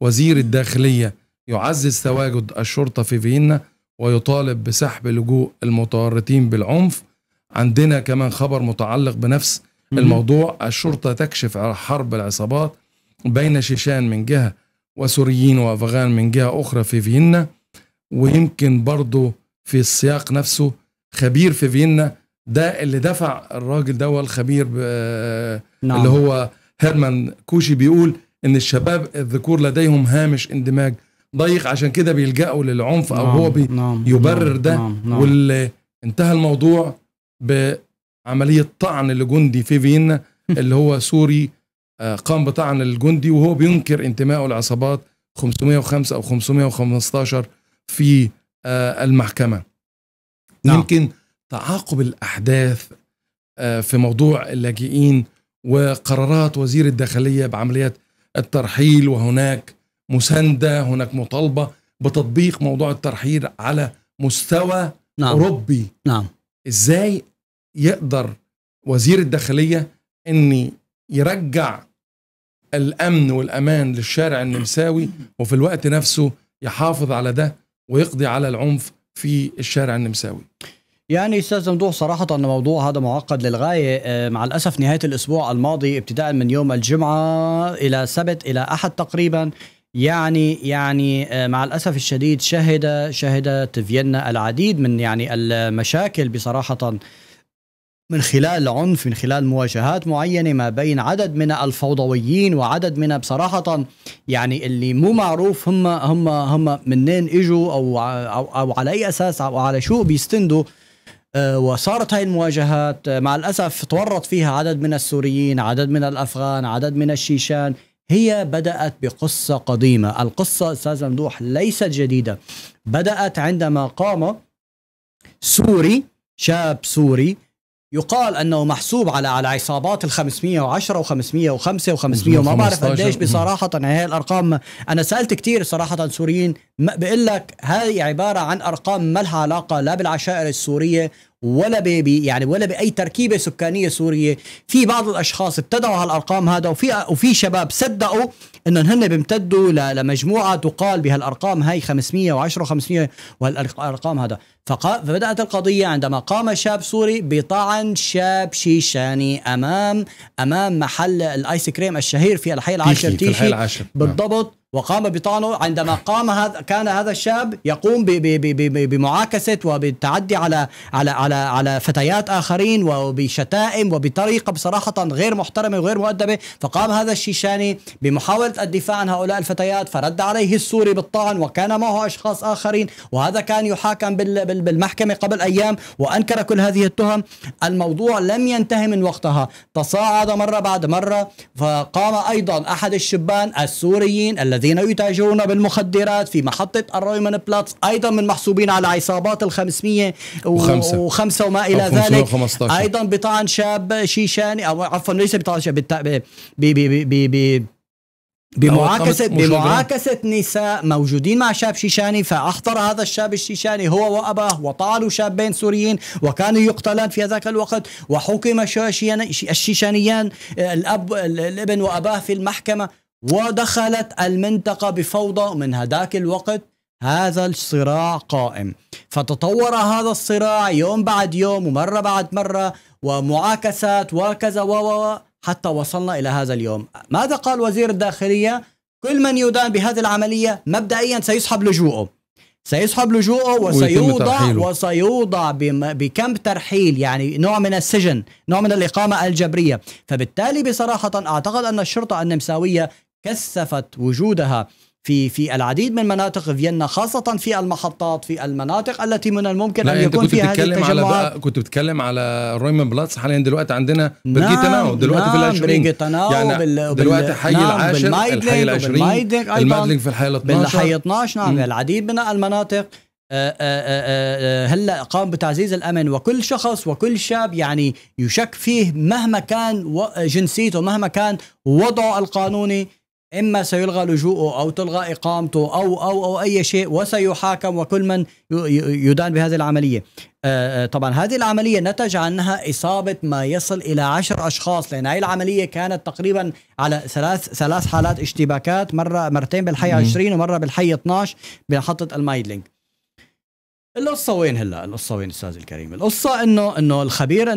وزير الداخلية يعزز تواجد الشرطة في فيينا ويطالب بسحب لجوء المتورطين بالعنف عندنا كمان خبر متعلق بنفس الموضوع الشرطة تكشف على حرب العصابات بين شيشان من جهة وسوريين وأفغان من جهة أخرى في فيينا ويمكن برضه في السياق نفسه خبير في فيينا ده اللي دفع الراجل ده الخبير نعم. اللي هو هيرمان كوشي بيقول ان الشباب الذكور لديهم هامش اندماج ضيق عشان كده بيلجأوا للعنف او نعم هو بي نعم, نعم، يبرر ده نعم نعم واللي انتهى الموضوع بعمليه طعن لجندي في فيينا اللي هو سوري آه، قام بطعن الجندي وهو بينكر انتمائه لعصابات 505 او 515 في آه، المحكمه نعم. يمكن تعاقب الاحداث آه، في موضوع اللاجئين وقرارات وزير الداخليه بعمليات الترحيل وهناك مسانده هناك مطالبه بتطبيق موضوع الترحيل على مستوى نعم. اوروبي نعم ازاي يقدر وزير الداخليه ان يرجع الامن والامان للشارع النمساوي وفي الوقت نفسه يحافظ على ده ويقضي على العنف في الشارع النمساوي يعني استاذ ممدوح صراحه ان الموضوع هذا معقد للغايه آه، مع الاسف نهايه الاسبوع الماضي ابتداء من يوم الجمعه الى سبت الى احد تقريبا يعني يعني آه، مع الاسف الشديد شهد شهدت فيينا العديد من يعني المشاكل بصراحه من خلال عنف من خلال مواجهات معينة ما بين عدد من الفوضويين وعدد من بصراحة يعني اللي مو معروف هم هم هم منين اجوا أو, أو, أو على أي أساس أو على شو بيستندوا آه، وصارت هاي المواجهات آه، مع الأسف تورط فيها عدد من السوريين عدد من الأفغان عدد من الشيشان هي بدأت بقصة قديمة القصة أستاذ ممدوح ليست جديدة بدأت عندما قام سوري شاب سوري يقال انه محسوب على على عصابات ال 510 و505 و500 وما بعرف قديش بصراحه هي الارقام انا سالت كثير صراحه سوريين بقول لك هاي عباره عن ارقام ما لها علاقه لا بالعشائر السوريه ولا بيبي يعني ولا باي تركيبه سكانيه سوريه في بعض الاشخاص ابتدعوا هالارقام هذا وفي وفي شباب صدقوا انهم هن بيمتدوا لمجموعه تقال بهالارقام هاي 510 500 وهالارقام هذا فبدات القضيه عندما قام شاب سوري بطعن شاب شيشاني امام امام محل الايس كريم الشهير في الحي العاشر تيشي نعم. بالضبط وقام بطعنه عندما قام هذا كان هذا الشاب يقوم بمعاكسه وبالتعدي على على على على فتيات اخرين وبشتائم وبطريقه بصراحه غير محترمه وغير مؤدبه فقام هذا الشيشاني بمحاوله الدفاع عن هؤلاء الفتيات فرد عليه السوري بالطعن وكان معه اشخاص اخرين وهذا كان يحاكم بالمحكمه قبل ايام وانكر كل هذه التهم الموضوع لم ينتهي من وقتها تصاعد مره بعد مره فقام ايضا احد الشبان السوريين الذين يتاجرون بالمخدرات في محطة الرويمان بلاتس أيضا من محسوبين على عصابات الخمسمية وخمسة, وخمسة وما إلى ذلك 15. أيضا بطعن شاب شيشاني أو عفوا ليس بطعن شاب ب ب بمعاكسة بمعاكسة نساء موجودين مع شاب شيشاني فأحضر هذا الشاب الشيشاني هو وأباه وطالوا شابين سوريين وكانوا يقتلان في ذاك الوقت وحكم الشيشانيان الأب الابن وأباه في المحكمة ودخلت المنطقة بفوضى من هداك الوقت هذا الصراع قائم فتطور هذا الصراع يوم بعد يوم ومرة بعد مرة ومعاكسات وكذا و حتى وصلنا إلى هذا اليوم ماذا قال وزير الداخلية؟ كل من يدان بهذه العملية مبدئيا سيسحب لجوءه سيسحب لجوءه وسيوضع وسيوضع بكم ترحيل يعني نوع من السجن نوع من الإقامة الجبرية فبالتالي بصراحة أعتقد أن الشرطة النمساوية كثفت وجودها في في العديد من مناطق فيينا خاصة في المحطات في المناطق التي من الممكن أن يكون فيها هذه التجمعات على كنت بتتكلم على رويمان بلاتس حاليا دلوقتي عندنا برجيتناو نعم، دلوقتي نعم في العشرين يعني بال... دلوقتي حي نعم العاشر الحي العشرين في الحي 12 بالحي 12 نعم العديد من المناطق آه، آه، آه، هلا قام بتعزيز الامن وكل شخص وكل شاب يعني يشك فيه مهما كان جنسيته مهما كان وضعه القانوني إما سيلغى لجوءه أو تلغى إقامته أو أو أو أي شيء وسيحاكم وكل من يدان بهذه العملية آه، آه، طبعا هذه العملية نتج عنها إصابة ما يصل إلى عشر أشخاص لأن هذه العملية كانت تقريبا على ثلاث ثلاث حالات اشتباكات مرة مرتين بالحي 20 ومرة بالحي 12 بمحطة المايدلينج القصة وين هلا؟ القصة وين أستاذ الكريم؟ القصة إنه إنه الخبير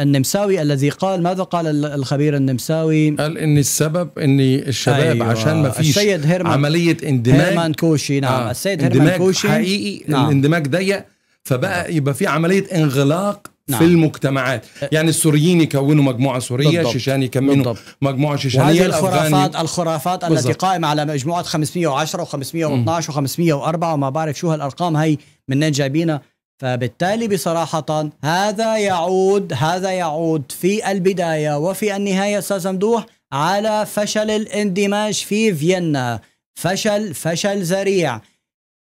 النمساوي الذي قال ماذا قال الخبير النمساوي؟ قال إن السبب إن الشباب أيوة. عشان ما فيش السيد هيرمان عملية اندماج هيرمان كوشي نعم آه. السيد هيرمان كوشي حقيقي نعم. الاندماج ضيق فبقى يبقى في عملية انغلاق نعم. في المجتمعات يعني السوريين يكونوا مجموعه سوريه بالضبط. يكونوا يكملوا مجموعه شيشانيه الخرافات الخرافات بالضبط. التي قائمه على مجموعه 510 و512 و504 وما بعرف شو هالارقام هي من وين جايبينها فبالتالي بصراحة هذا يعود هذا يعود في البداية وفي النهاية أستاذ ممدوح على فشل الاندماج في فيينا فشل فشل ذريع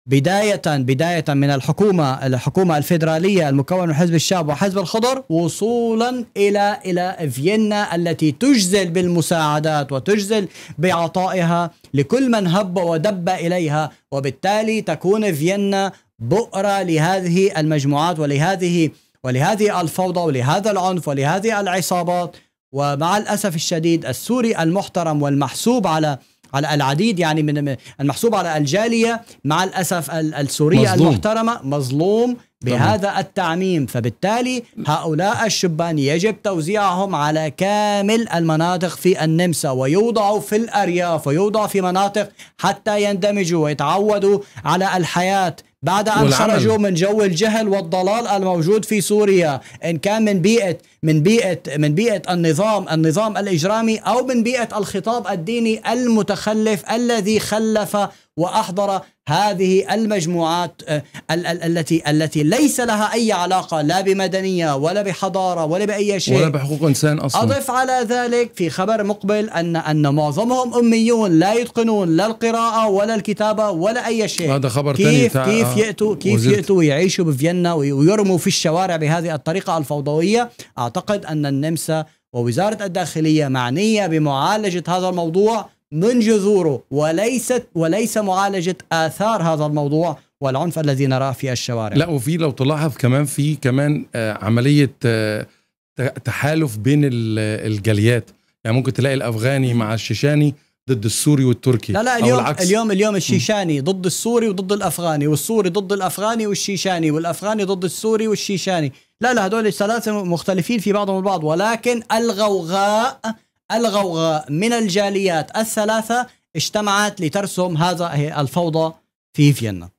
بداية بداية من الحكومة الحكومة الفيدرالية المكونة من حزب الشعب وحزب الخضر وصولا إلى إلى فيينا التي تجزل بالمساعدات وتجزل بعطائها لكل من هب ودب إليها وبالتالي تكون فيينا بؤرة لهذه المجموعات ولهذه ولهذه الفوضى ولهذا العنف ولهذه العصابات ومع الأسف الشديد السوري المحترم والمحسوب على على العديد يعني من المحسوب على الجالية مع الأسف السورية مظلوم. المحترمة مظلوم بهذا التعميم فبالتالي هؤلاء الشبان يجب توزيعهم على كامل المناطق في النمسا ويوضعوا في الأرياف ويوضعوا في مناطق حتى يندمجوا ويتعودوا على الحياة بعد أن خرجوا من جو الجهل والضلال الموجود في سوريا إن كان من بيئة من بيئة من بيئة النظام النظام الإجرامي أو من بيئة الخطاب الديني المتخلف الذي خلف واحضر هذه المجموعات آه، التي التي ليس لها اي علاقه لا بمدنيه ولا بحضاره ولا باي شيء ولا بحقوق انسان اصلا اضف على ذلك في خبر مقبل ان ان معظمهم اميون لا يتقنون لا القراءه ولا الكتابه ولا اي شيء هذا خبر كيف تاني كيف ياتوا كيف ياتوا ويعيشوا بفيينا ويرموا في الشوارع بهذه الطريقه الفوضويه اعتقد ان النمسا ووزاره الداخليه معنيه بمعالجه هذا الموضوع من جذوره وليست وليس معالجة آثار هذا الموضوع والعنف الذي نراه في الشوارع لا وفي لو تلاحظ كمان في كمان آه، عملية آه، تحالف بين الجاليات يعني ممكن تلاقي الأفغاني مع الشيشاني ضد السوري والتركي لا لا اليوم العكس. اليوم اليوم الشيشاني ضد السوري وضد الافغاني والسوري ضد الافغاني والشيشاني والافغاني ضد السوري والشيشاني لا لا هدول الثلاثه مختلفين في بعضهم البعض ولكن الغوغاء الغوغاء من الجاليات الثلاثة اجتمعت لترسم هذا الفوضى في فيينا